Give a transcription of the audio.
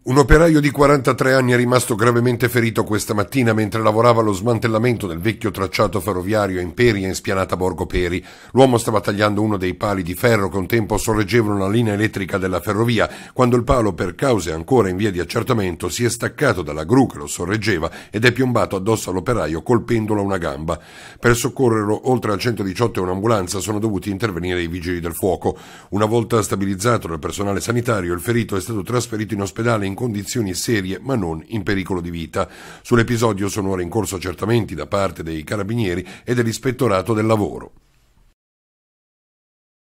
Un operaio di 43 anni è rimasto gravemente ferito questa mattina mentre lavorava allo smantellamento del vecchio tracciato ferroviario Imperia in spianata Borgo Peri. L'uomo stava tagliando uno dei pali di ferro che un tempo sorreggevano la linea elettrica della ferrovia, quando il palo, per cause ancora in via di accertamento, si è staccato dalla gru che lo sorreggeva ed è piombato addosso all'operaio colpendolo a una gamba. Per soccorrerlo, oltre al 118 e un'ambulanza, sono dovuti intervenire i vigili del fuoco. Una volta stabilizzato dal personale sanitario, il ferito è stato trasferito in ospedale in condizioni serie ma non in pericolo di vita. Sull'episodio sono ora in corso accertamenti da parte dei carabinieri e dell'ispettorato del lavoro.